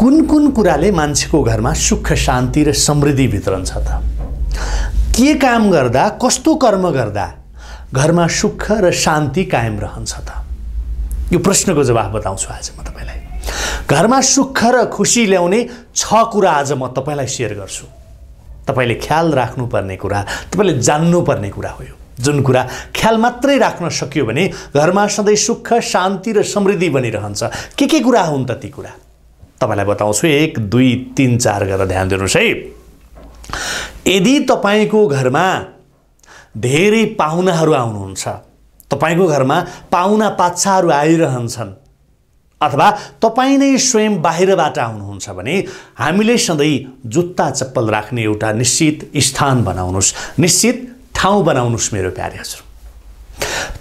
कुन कुन कुराले मान्छेको घरमा सुख शान्ति र समृद्धि भित्रन्छ त के काम गर्दा कस्तो कर्म गर्दा घरमा सुख र शान्ति कायम रहन्छ त यो प्रश्नको जवाब बताउँछु आज म तपाईँलाई घरमा सुख र खुसी ल्याउने छ कुरा आज म तपाईँलाई सेयर गर्छु तपाईँले ख्याल राख्नुपर्ने कुरा तपाईँले जान्नुपर्ने कुरा हो यो जुन कुरा ख्याल मात्रै राख्न सकियो भने घरमा सधैँ सुख शान्ति र समृद्धि बनिरहन्छ के के कुरा हुन् त ती कुरा तपाईँलाई बताउँछु एक दुई तिन चार गरेर ध्यान दिनुहोस् है यदि तपाईँको घरमा धेरै पाहुनाहरू आउनुहुन्छ तपाईँको घरमा पाहुना पाछाहरू आइरहन्छन् अथवा तपाईँ नै स्वयं बाहिरबाट आउनुहुन्छ भने हामीले सधैँ जुत्ता चप्पल राख्ने एउटा निश्चित स्थान बनाउनुहोस् निश्चित ठाउँ बनाउनुहोस् मेरो प्यारे हजुर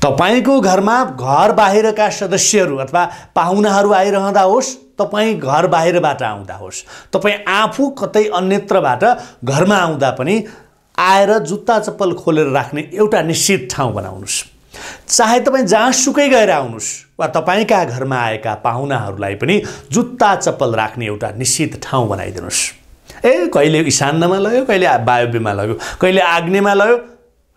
तपाईँको घरमा घर बाहिरका सदस्यहरू अथवा पाहुनाहरू आइरहँदा होस् तपाईँ घर बाहिरबाट आउँदा होस् तपाईँ आफू कतै अन्यत्रबाट घरमा आउँदा पनि आएर जुत्ता चप्पल खोलेर राख्ने एउटा निश्चित ठाउँ बनाउनुहोस् चाहे तपाईँ जहाँसुकै गएर आउनुहोस् वा तपाईँका घरमा आएका पाहुनाहरूलाई पनि जुत्ता चप्पल राख्ने एउटा निश्चित ठाउँ बनाइदिनुहोस् ए कहिले इशान्नमा लग्यो कहिले वायव्यमा लग्यो कहिले आग्नेमा लग्यो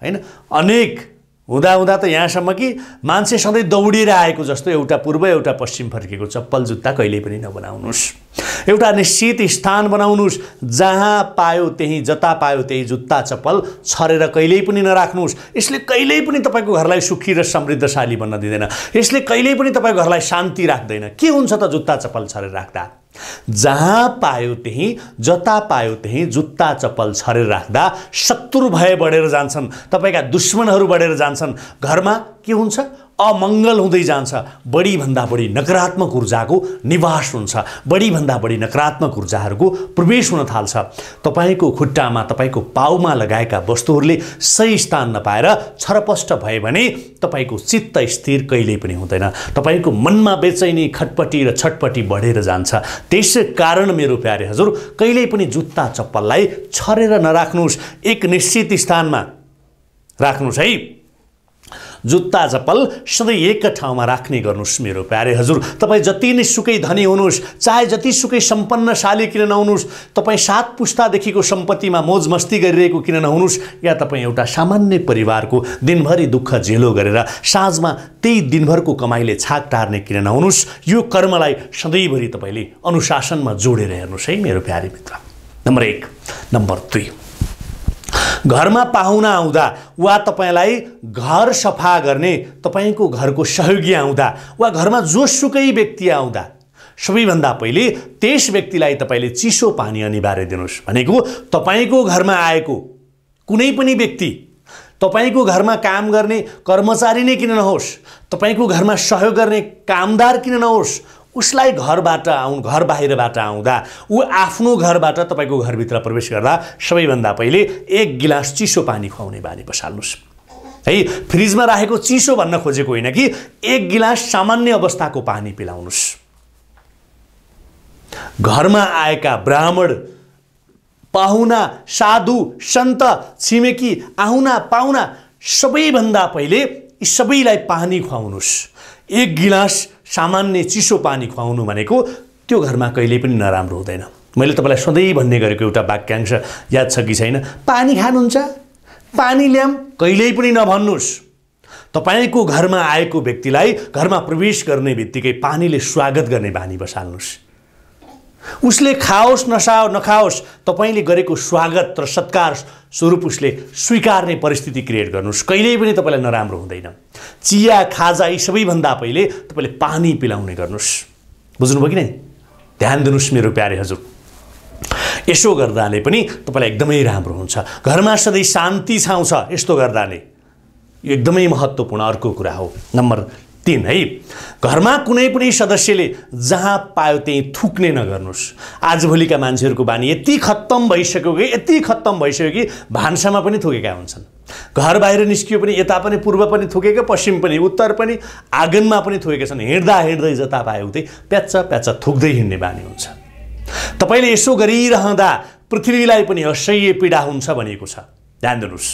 होइन अनेक हुँदा हुँदा त यहाँसम्म कि मान्छे सधैँ दौडिएर आएको जस्तो एउटा पूर्व एउटा पश्चिम फर्केको चप्पल जुत्ता कहिल्यै पनि नबनाउनुहोस् एउटा निश्चित स्थान बनाउनुहोस् जहाँ पायो त्यही जता पायो त्यही जुत्ता चप्पल छरेर कहिल्यै पनि नराख्नुहोस् यसले कहिल्यै पनि तपाईँको घरलाई सुखी र समृद्धशाली बन्न दिँदैन यसले कहिल्यै पनि तपाईँको घरलाई शान्ति राख्दैन के हुन्छ त जुत्ता चप्पल छरेर राख्दा जहाँ पायो त्यहीँ जता पायो त्यहीँ जुत्ता चप्पल छरेर राख्दा शत्रु भए बढेर जान्छन् तपाईँका दुश्मनहरू बढेर जान्छन् घरमा के हुन्छ अमङ्गल हुँदै जान्छ बढीभन्दा बढी नकारात्मक ऊर्जाको निवास हुन्छ बढीभन्दा बढी नकारात्मक ऊर्जाहरूको प्रवेश हुन थाल्छ तपाईँको खुट्टामा तपाईँको पाउमा लगाएका वस्तुहरूले सही स्थान नपाएर छरपष्ट भयो भने तपाईँको चित्त स्थिर कहिल्यै पनि हुँदैन तपाईँको मनमा बेचैनी खटपटी र छटपटी बढेर जान्छ त्यसै कारण मेरो प्यारे हजुर कहिल्यै पनि जुत्ता चप्पललाई छरेर नराख्नुहोस् एक निश्चित स्थानमा राख्नुहोस् है जुत्ता चप्पल सधैँ एक ठाउँमा राख्ने गर्नुहोस् मेरो प्यारे हजुर तपाईँ जति नै सुकै धनी हुनुहोस् चाहे जति जतिसुकै सम्पन्नशाली किन नहुनुहोस् तपाईँ सात पुस्तादेखिको सम्पत्तिमा मोज मस्ती गरिरहेको किन नहुनुहोस् या तपाईँ एउटा सामान्य परिवारको दिनभरि दुःख झेलो गरेर साँझमा त्यही दिनभरको कमाइले छाक टार्ने किन नहुनुहोस् यो कर्मलाई सधैँभरि तपाईँले अनुशासनमा जोडेर हेर्नुहोस् है मेरो प्यारे मित्र नम्बर एक नम्बर दुई घरमा पाहुना आउँदा वा तपाईँलाई घर सफा गर्ने तपाईँको घरको सहयोगी आउँदा वा घरमा जोसुकै व्यक्ति आउँदा सबैभन्दा पहिले त्यस व्यक्तिलाई तपाईँले चिसो पानी अनिवार्य दिनुहोस् भनेको तपाईँको घरमा आएको कुनै पनि व्यक्ति तपाईँको घरमा काम गर्ने कर्मचारी नै किन नहोस् तपाईँको घरमा सहयोग गर्ने कामदार किन नहोस् उसलाई घरबाट आउँ घर बाहिरबाट आउँदा ऊ आफ्नो घरबाट तपाईँको घरभित्र प्रवेश गर्दा सबैभन्दा पहिले एक गिलास चिसो पानी खुवाउने बानी बसाल्नुहोस् है फ्रिजमा राखेको चिसो भन्न खोजेको होइन कि एक गिलास सामान्य अवस्थाको पानी पिलाउनुहोस् घरमा आएका ब्राह्मण पाहुना साधु सन्त छिमेकी आहुना पाहुना सबैभन्दा पहिले यी सबैलाई पानी खुवाउनुहोस् एक गिलास सामान्य चिसो पानी खुवाउनु भनेको त्यो घरमा कहिले पनि नराम्रो हुँदैन मैले तपाईँलाई सधैँ भन्ने गरेको एउटा वाक्यांश याद छ कि छैन पानी खानुहुन्छ पानी ल्याम कहिल्यै पनि नभन्नुहोस् तपाईँको घरमा आएको व्यक्तिलाई घरमा प्रवेश गर्ने बित्तिकै पानीले स्वागत गर्ने बानी बसाल्नुहोस् उसले खाओस् नसा नखाओस् तपाईँले गरेको स्वागत र सत्कार स्वरूप उसले स्वीकार्ने परिस्थिति क्रिएट गर्नुहोस् कहिल्यै पनि तपाईँलाई नराम्रो हुँदैन चिया खाजा यी सबैभन्दा पहिले तपाईँले पानी पिलाउने गर्नुहोस् बुझ्नुभयो कि नै ध्यान दिनुहोस् मेरो प्यारे हजुर यसो गर्दाले पनि तपाईँलाई एकदमै राम्रो हुन्छ घरमा सधैँ शान्ति छाउँछ यस्तो गर्दाले यो एकदमै महत्त्वपूर्ण अर्को कुरा हो नम्बर तिन है घरमा कुनै पनि सदस्यले जहाँ पायो त्यहीँ थुक्ने नगर्नुहोस् आजभोलिका मान्छेहरूको बानी यति खत्तम भइसक्यो कि यति खत्तम भइसक्यो कि भान्सामा पनि थुकेका हुन्छन् घर बाहिर निस्कियो पनि यता पनि पूर्व पनि थुकेको पश्चिम पनि उत्तर पनि आँगनमा पनि थुकेका छन् हिँड्दा हिँड्दै जता पायो उतै प्याच प्याच थुक्दै हिँड्ने बानी हुन्छ तपाईँले यसो गरिरहँदा पृथ्वीलाई पनि असह्य पीडा हुन्छ भनेको छ ध्यान दिनुहोस्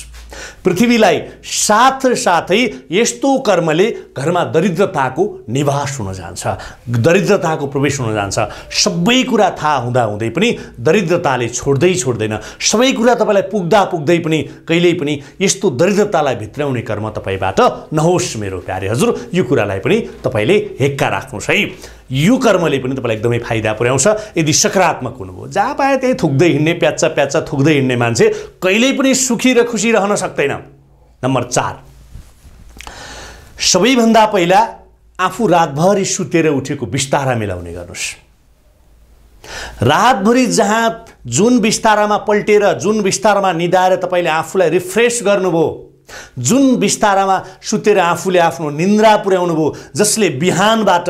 पृथ्वीलाई साथ साथै यस्तो कर्मले घरमा दरिद्रताको निवास हुन जान्छ दरिद्रताको प्रवेश हुन जान्छ सबै कुरा थाहा हुँदा हुँदै पनि दरिद्रताले छोड्दै छोड्दैन सबै कुरा तपाईँलाई पुग्दा पुग्दै पनि कहिल्यै पनि यस्तो दरिद्रतालाई भित्राउने कर्म तपाईँबाट नहोस् मेरो प्यारे हजुर यो कुरालाई पनि तपाईँले हेक्का राख्नुहोस् है यो कर्मले पनि तपाईँलाई एकदमै फाइदा पुर्याउँछ यदि सकारात्मक हुनुभयो जहाँ पाए त्यहीँ थुक्दै हिँड्ने प्याचा प्याचा थुक्दै हिँड्ने मान्छे कहिल्यै पनि सुख सुखी र खुसी रहन सक्दैन नम्बर चार सबैभन्दा पहिला आफू रातभरि सुतेर उठेको बिस्तारा मिलाउने गर्नुहोस् रातभरि जहाँ जुन बिस्तारामा पल्टेर जुन बिस्तारामा निधाएर तपाईँले आफूलाई रिफ्रेस गर्नुभयो जुन बिस्तारामा सुतेर आफूले आफ्नो निन्द्रा पुर्याउनु भयो जसले बिहानबाट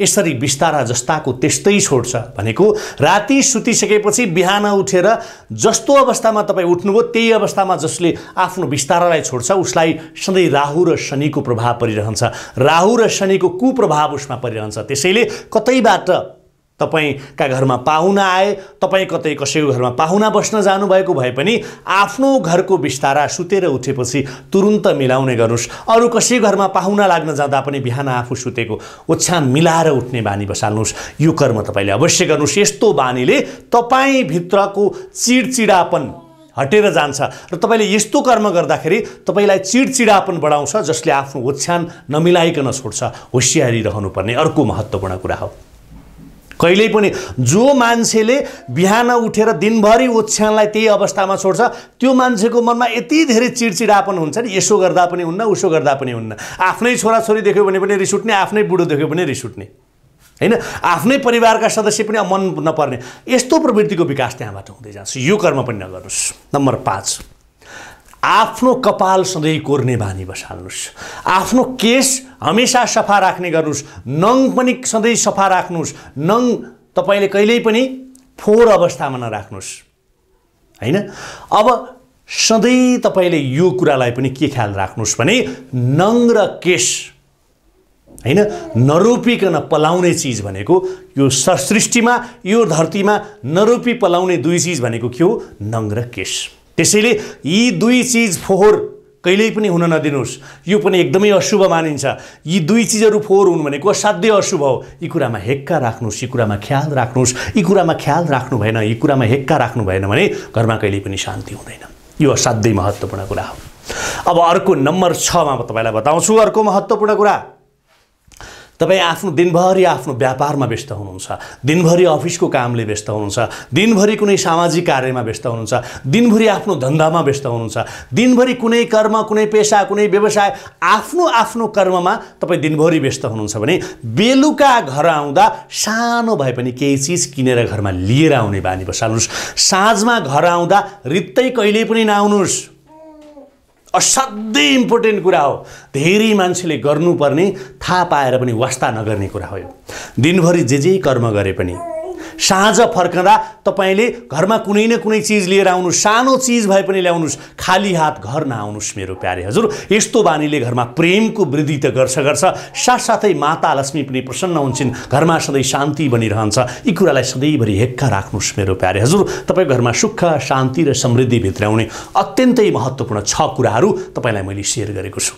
यसरी बिस्तारा जस्ताको त्यस्तै छोड्छ भनेको राति सुतिसकेपछि बिहान उठेर जस्तो अवस्थामा तपाईँ उठ्नुभयो त्यही अवस्थामा जसले आफ्नो बिस्तारालाई छोड्छ उसलाई सधैँ राहु र शनिको प्रभाव परिरहन्छ राहु र शनिको कुप्रभाव उसमा परिरहन्छ त्यसैले कतैबाट तपाईँका घरमा पाहुना आए तपाईँ कतै कसैको घरमा पाहुना बस्न जानुभएको भए पनि आफ्नो घरको बिस्तारा सुतेर उठेपछि तुरुन्त मिलाउने गर्नुहोस् अरू कसै घरमा पाहुना लाग्न जाँदा पनि बिहान आफू सुतेको ओछ्यान मिलाएर उठ्ने बानी बसाल्नुहोस् यो कर्म तपाईँले अवश्य गर्नुहोस् यस्तो बानीले तपाईँभित्रको चिडचिडापन हटेर जान्छ र तपाईँले यस्तो कर्म गर्दाखेरि तपाईँलाई चिडचिडापन बढाउँछ जसले आफ्नो ओछ्यान नमिलाइकन छोड्छ होसियारी रहनुपर्ने अर्को महत्त्वपूर्ण कुरा हो कहिल्यै पनि जो मान्छेले बिहान उठेर दिनभरि ओछ्यानलाई त्यही अवस्थामा छोड्छ त्यो मान्छेको मनमा यति धेरै चिडचिडापन हुन्छ नि यसो गर्दा पनि हुन्न उसो गर्दा पनि हुन्न आफ्नै छोराछोरी देख्यो भने पनि रिस उठ्ने आफ्नै बुढो देख्यो भने रिस उठ्ने होइन आफ्नै परिवारका सदस्य पनि मन नपर्ने यस्तो प्रवृत्तिको विकास त्यहाँबाट हुँदै जान्छ यो कर्म पनि नगर्नुहोस् नम्बर पाँच आफ्नो कपाल सधैँ कोर्ने बानी बसाल्नुहोस् आफ्नो केस हमेसा सफा राख्ने गर्नुहोस् नङ पनि सधैँ सफा राख्नुहोस् नङ तपाईँले कहिल्यै पनि फोहोर अवस्थामा नराख्नुहोस् होइन अब सधैँ तपाईँले यो कुरालाई पनि के ख्याल राख्नुहोस् भने नङ र केस होइन नरोपिकन पलाउने चिज भनेको यो सृष्टिमा यो धरतीमा नरोपी पलाउने दुई चिज भनेको के हो नङ र केस त्यसैले यी दुई चिज फोहोर कहिल्यै पनि हुन नदिनुहोस् यो पनि एकदमै अशुभ मानिन्छ यी दुई चिजहरू फोहोर हुन् भनेको असाध्यै अशुभ हो यी कुरामा हेक्का राख्नुहोस् यी कुरामा ख्याल राख्नुहोस् यी कुरामा ख्याल राख्नु भएन यी कुरामा हेक्का राख्नु भएन भने घरमा कहिल्यै पनि शान्ति हुँदैन यो असाध्यै महत्त्वपूर्ण कुरा हो अब अर्को नम्बर छमा म तपाईँलाई बताउँछु अर्को महत्त्वपूर्ण कुरा तपाईँ आफ्नो दिनभरि आफ्नो व्यापारमा व्यस्त हुनुहुन्छ दिनभरि अफिसको कामले व्यस्त हुनुहुन्छ दिनभरि कुनै सामाजिक कार्यमा व्यस्त हुनुहुन्छ दिनभरि आफ्नो धन्दामा व्यस्त हुनुहुन्छ दिनभरि कुनै कर्म कुनै पेसा कुनै व्यवसाय आफ्नो आफ्नो कर्ममा तपाईँ दिनभरि व्यस्त हुनुहुन्छ भने बेलुका घर आउँदा सानो भए पनि केही चिज किनेर घरमा लिएर आउने बानी बसाल्नुहोस् साँझमा घर आउँदा रित्तै कहिल्यै पनि नआउनुहोस् असाध्यै इम्पोर्टेन्ट कुरा हो धेरै मान्छेले गर्नुपर्ने थाहा पाएर पनि वास्ता नगर्ने कुरा हो यो दिनभरि जे जे कर्म गरे पनि साँझ फर्कँदा तपाईँले घरमा कुनै न कुनै चिज लिएर आउनुहोस् सानो चिज भए पनि ल्याउनुहोस् खाली हात घर नआउनुहोस् मेरो प्यारे हजुर यस्तो बानीले घरमा प्रेमको वृद्धि त गर्छ गर्छ साथसाथै माता लक्ष्मी पनि प्रसन्न हुन्छन् घरमा सधैँ शान्ति बनिरहन्छ यी कुरालाई सधैँभरि हेक्का राख्नुहोस् मेरो प्यारे हजुर तपाईँ घरमा सुख शान्ति र समृद्धि भित्राउने अत्यन्तै महत्त्वपूर्ण छ कुराहरू तपाईँलाई मैले सेयर गरेको छु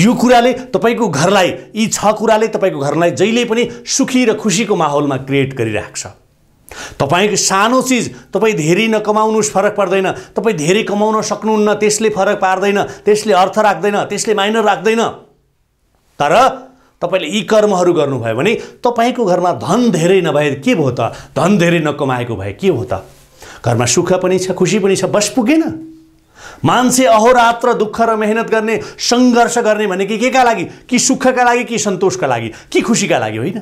यो कुराले तपाईँको घरलाई यी छ कुराले तपाईँको घरलाई जहिले पनि सुखी र खुसीको माहौलमा क्रिएट गरिराख्छ तपाईँको सानो चिज तपाईँ धेरै नकमाउनुहोस् फरक पर्दैन तपाईँ धेरै कमाउन सक्नुहुन्न त्यसले फरक पार्दैन त्यसले अर्थ राख्दैन त्यसले माइनर राख्दैन तर तपाईँले यी कर्महरू गर्नुभयो भने तपाईँको घरमा धन धेरै नभए के भयो त धन धेरै नकमाएको भए के हो त घरमा सुख पनि छ खुसी पनि छ बस पुगेन मान्छे अहोरात्र दुःख र मेहनत गर्ने सङ्घर्ष गर्ने भनेको के का लागि कि सुखका लागि कि सन्तोषका लागि कि खुसीका लागि होइन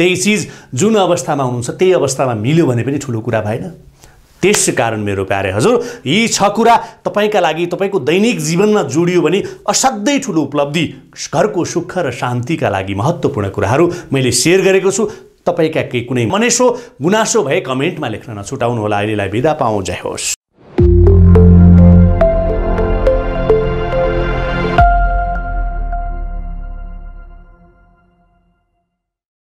त्यही चिज जुन अवस्थामा हुनुहुन्छ त्यही अवस्थामा मिल्यो भने पनि ठुलो कुरा भएन त्यस कारण मेरो प्यारे हजुर यी छ कुरा तपाईँका लागि तपाईँको दैनिक जीवनमा जोडियो भने असाध्यै ठुलो उपलब्धि घरको सुख र शान्तिका लागि महत्त्वपूर्ण कुराहरू मैले सेयर गरेको छु तपाईँका केही कुनै मनेसो गुनासो भए कमेन्टमा लेख्न नछुटाउनु होला अहिलेलाई बिदा पाउँ जय होस्